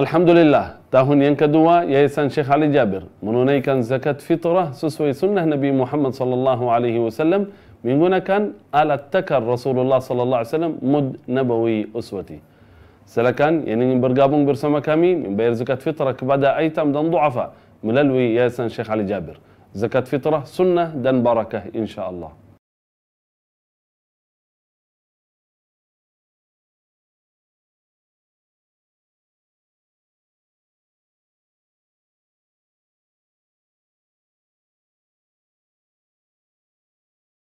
الحمد لله تاهن ينكدوا ياسان شيخ علي جابر منوني كان زكاة فطرة سسوي سنة نبي محمد صلى الله عليه وسلم من هنا كان على التكر رسول الله صلى الله عليه وسلم مد نبوي أسوتي سلكان يعني برقابون برسمة كامي من بير زكاة فطرة كبدا أيتم دن ضعفة مللوي ياسان شيخ علي جابر زكاة فطرة سنة دن بركة إن شاء الله